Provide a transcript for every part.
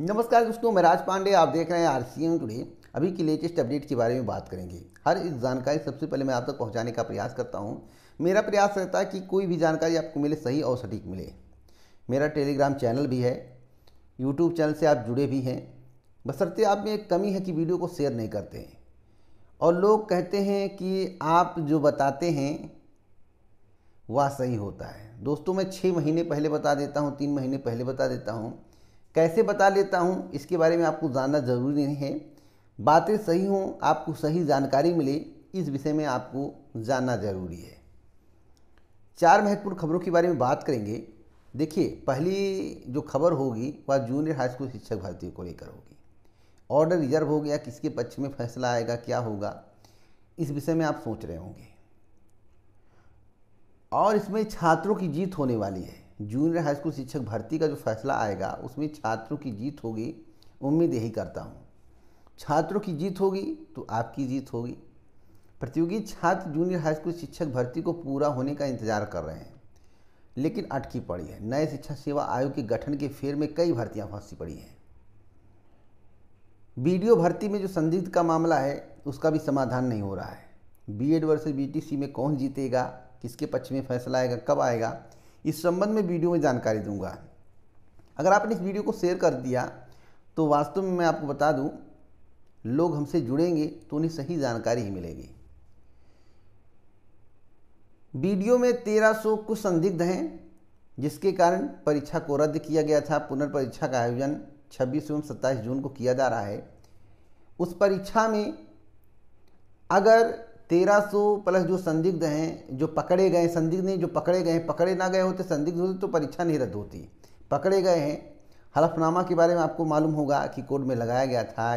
नमस्कार दोस्तों मैं राज पांडे आप देख रहे हैं आर सी एम टुडे अभी की लेटेस्ट अपडेट के बारे में बात करेंगे हर एक जानकारी सबसे पहले मैं आप तक पहुंचाने का प्रयास करता हूं मेरा प्रयास रहता है कि कोई भी जानकारी आपको मिले सही और सटीक मिले मेरा टेलीग्राम चैनल भी है यूट्यूब चैनल से आप जुड़े भी हैं बसरते आप में एक कमी है कि वीडियो को शेयर नहीं करते हैं और लोग कहते हैं कि आप जो बताते हैं वह सही होता है दोस्तों मैं छः महीने पहले बता देता हूँ तीन महीने पहले बता देता हूँ कैसे बता लेता हूँ इसके बारे में आपको जानना ज़रूरी नहीं है बातें सही हों आपको सही जानकारी मिले इस विषय में आपको जानना ज़रूरी है चार महत्वपूर्ण खबरों के बारे में बात करेंगे देखिए पहली जो खबर होगी वह जूनियर हाई स्कूल शिक्षक भर्ती को लेकर होगी ऑर्डर रिजर्व हो गया किसके पक्ष में फैसला आएगा क्या होगा इस विषय में आप सोच रहे होंगे और इसमें छात्रों की जीत होने वाली है जूनियर हाई स्कूल शिक्षक भर्ती का जो फैसला आएगा उसमें छात्रों की जीत होगी उम्मीद यही करता हूँ छात्रों की जीत होगी तो आपकी जीत होगी प्रतियोगी छात्र जूनियर हाई स्कूल शिक्षक भर्ती को पूरा होने का इंतजार कर रहे हैं लेकिन अटकी पड़ी है नए शिक्षा सेवा आयोग के गठन के फेर में कई भर्तियां फंसी पड़ी हैं बीडीओ भर्ती में जो संदिग्ध का मामला है उसका भी समाधान नहीं हो रहा है बीएड वर्सेस बीटीसी में कौन जीतेगा किसके पक्ष में फैसला आएगा कब आएगा इस संबंध में वीडियो में जानकारी दूंगा अगर आपने इस वीडियो को शेयर कर दिया तो वास्तव में मैं आपको बता दूं लोग हमसे जुड़ेंगे तो उन्हें सही जानकारी ही मिलेगी वीडियो में 1300 कुछ संदिग्ध हैं जिसके कारण परीक्षा को रद्द किया गया था पुनर्परीक्षा का आयोजन 26 एवं 27 जून को किया जा रहा है उस परीक्षा में अगर 1300 प्लस जो संदिग्ध हैं जो पकड़े गए संदिग्ध नहीं जो पकड़े गए पकड़े ना गए होते संदिग्ध होते तो परीक्षा नहीं रद्द होती पकड़े गए हैं हलफनामा के बारे में आपको मालूम होगा कि कोर्ट में लगाया गया था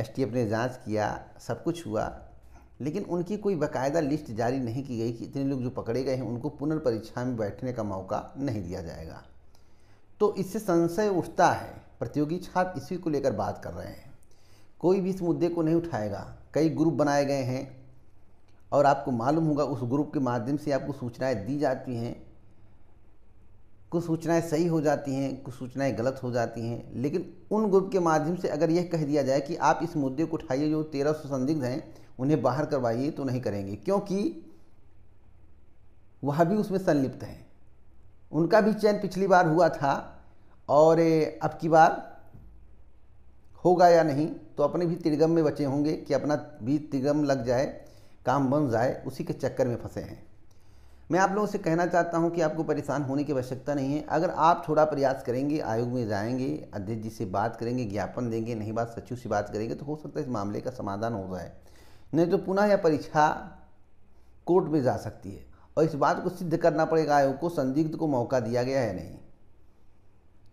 एस टी ने जांच किया सब कुछ हुआ लेकिन उनकी कोई बाकायदा लिस्ट जारी नहीं की गई कि इतने लोग जो पकड़े गए हैं उनको पुनर्परीक्षा में बैठने का मौका नहीं दिया जाएगा तो इससे संशय उठता है प्रतियोगी छात्र इसी को लेकर बात कर रहे हैं कोई भी इस मुद्दे को नहीं उठाएगा कई ग्रुप बनाए गए हैं और आपको मालूम होगा उस ग्रुप के माध्यम से आपको सूचनाएं दी जाती हैं कुछ सूचनाएं सही हो जाती हैं कुछ सूचनाएं गलत हो जाती हैं लेकिन उन ग्रुप के माध्यम से अगर यह कह दिया जाए कि आप इस मुद्दे को उठाइए जो तेरह सौ संदिग्ध हैं उन्हें बाहर करवाइए तो नहीं करेंगे क्योंकि वह भी उसमें संलिप्त हैं उनका भी चयन पिछली बार हुआ था और अब की बार होगा या नहीं तो अपने भी तिरगम में बचे होंगे कि अपना भी तिरगम लग जाए काम बन जाए उसी के चक्कर में फंसे हैं मैं आप लोगों से कहना चाहता हूं कि आपको परेशान होने की आवश्यकता नहीं है अगर आप थोड़ा प्रयास करेंगे आयोग में जाएंगे अध्यक्ष जी से बात करेंगे ज्ञापन देंगे नहीं बात सचिव से बात करेंगे तो हो सकता है इस मामले का समाधान हो जाए नहीं तो पुनः यह परीक्षा कोर्ट में जा सकती है और इस बात को सिद्ध करना पड़ेगा आयोग को संदिग्ध को मौका दिया गया या नहीं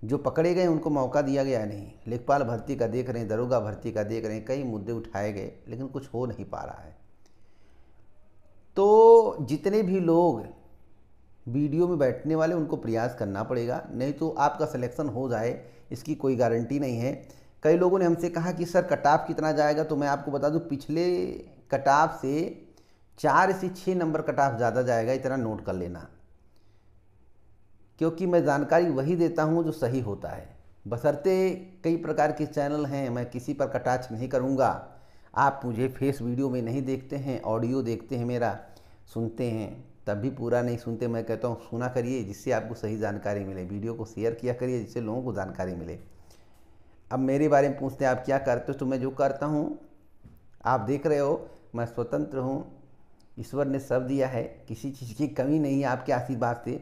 जो पकड़े गए उनको मौका दिया गया या नहीं लेखपाल भर्ती का देख रहे हैं दरोगा भर्ती का देख रहे हैं कई मुद्दे उठाए गए लेकिन कुछ हो नहीं पा रहा है जितने भी लोग वीडियो में बैठने वाले उनको प्रयास करना पड़ेगा नहीं तो आपका सिलेक्शन हो जाए इसकी कोई गारंटी नहीं है कई लोगों ने हमसे कहा कि सर कटाफ कितना जाएगा तो मैं आपको बता दूं पिछले कटाफ से चार से छः नंबर ऑफ ज़्यादा जाएगा इतना नोट कर लेना क्योंकि मैं जानकारी वही देता हूँ जो सही होता है बसरते कई प्रकार के चैनल हैं मैं किसी पर कटाच नहीं करूँगा आप मुझे फेस वीडियो में नहीं देखते हैं ऑडियो देखते हैं मेरा सुनते हैं तब भी पूरा नहीं सुनते मैं कहता हूँ सुना करिए जिससे आपको सही जानकारी मिले वीडियो को शेयर किया करिए जिससे लोगों को जानकारी मिले अब मेरे बारे में पूछते हैं आप क्या करते हो तो मैं जो करता हूँ आप देख रहे हो मैं स्वतंत्र हूँ ईश्वर ने सब दिया है किसी चीज़ की कमी नहीं है आपके आशीर्वाद से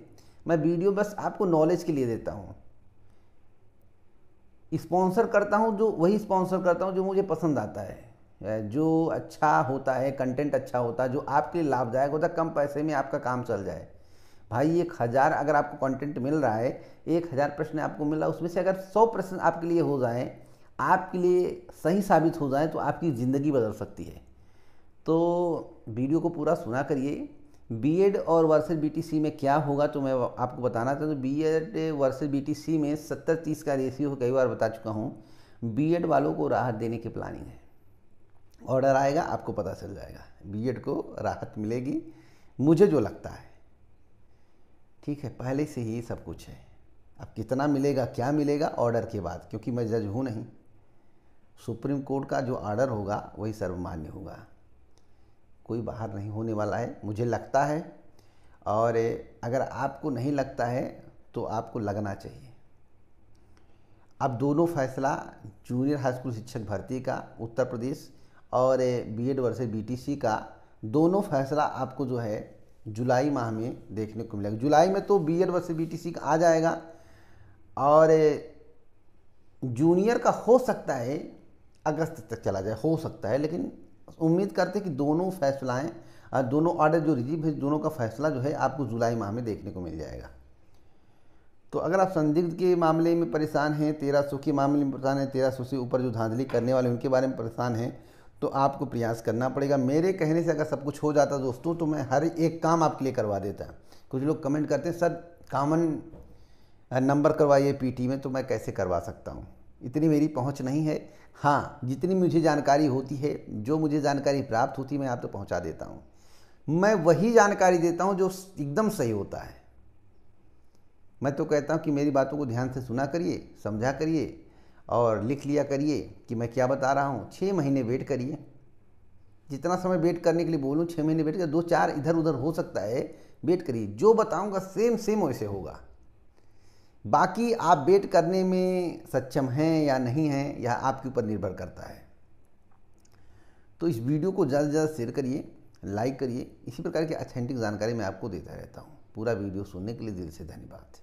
मैं वीडियो बस आपको नॉलेज के लिए देता हूँ स्पॉन्सर करता हूँ जो वही स्पॉन्सर करता हूँ जो मुझे पसंद आता है जो अच्छा होता है कंटेंट अच्छा होता है जो आपके लिए लाभदायक होता है कम पैसे में आपका काम चल जाए भाई एक हज़ार अगर आपको कंटेंट मिल रहा है एक हज़ार प्रश्न आपको मिला उसमें से अगर सौ प्रश्न आपके लिए हो जाए आपके लिए सही साबित हो जाए तो आपकी ज़िंदगी बदल सकती है तो वीडियो को पूरा सुना करिए बी एड और वर्सेज बी टी सी में क्या होगा तो मैं आपको बताना चाहता हूँ बी टी सी में सत्तर तीस का रेशियो कई बार बता चुका हूँ बी एड वालों को राहत देने की प्लानिंग है ऑर्डर आएगा आपको पता चल जाएगा बी को राहत मिलेगी मुझे जो लगता है ठीक है पहले से ही सब कुछ है अब कितना मिलेगा क्या मिलेगा ऑर्डर के बाद क्योंकि मैं जज हूँ नहीं सुप्रीम कोर्ट का जो ऑर्डर होगा वही सर्वमान्य होगा कोई बाहर नहीं होने वाला है मुझे लगता है और अगर आपको नहीं लगता है तो आपको लगना चाहिए अब दोनों फैसला जूनियर हाई स्कूल शिक्षक भर्ती का उत्तर प्रदेश और बी एड वर्सेज बी का दोनों फैसला आपको जो है जुलाई माह में देखने को मिलेगा जुलाई में तो बी एड वर्सेज बी का आ जाएगा और जूनियर का हो सकता है अगस्त तक चला जाए हो सकता है लेकिन उम्मीद करते हैं कि दोनों फ़ैसलाएँ और दोनों ऑर्डर जो रिजीव है दोनों का फैसला जो है आपको जुलाई माह में देखने को मिल जाएगा तो अगर आप संदिग्ध के मामले में परेशान हैं तेरह सौ के मामले में परेशान हैं तेरह सौ से ऊपर जो धांधली करने वाले उनके बारे में परेशान हैं तो आपको प्रयास करना पड़ेगा मेरे कहने से अगर सब कुछ हो जाता दोस्तों तो मैं हर एक काम आपके लिए करवा देता कुछ लोग कमेंट करते हैं सर कामन नंबर करवाइए पीटी में तो मैं कैसे करवा सकता हूँ इतनी मेरी पहुँच नहीं है हाँ जितनी मुझे जानकारी होती है जो मुझे जानकारी प्राप्त होती है मैं आप तो पहुँचा देता हूँ मैं वही जानकारी देता हूँ जो एकदम सही होता है मैं तो कहता हूँ कि मेरी बातों को ध्यान से सुना करिए समझा करिए और लिख लिया करिए कि मैं क्या बता रहा हूँ छः महीने वेट करिए जितना समय वेट करने के लिए बोलूँ छः महीने वेट कर दो चार इधर उधर हो सकता है वेट करिए जो बताऊँगा सेम सेम वैसे होगा बाकी आप वेट करने में सक्षम हैं या नहीं हैं यह आपके ऊपर निर्भर करता है तो इस वीडियो को ज़्यादा से ज़्यादा शेयर करिए लाइक करिए इसी प्रकार की ऑथेंटिक जानकारी मैं आपको देता रहता हूँ पूरा वीडियो सुनने के लिए दिल से धन्यवाद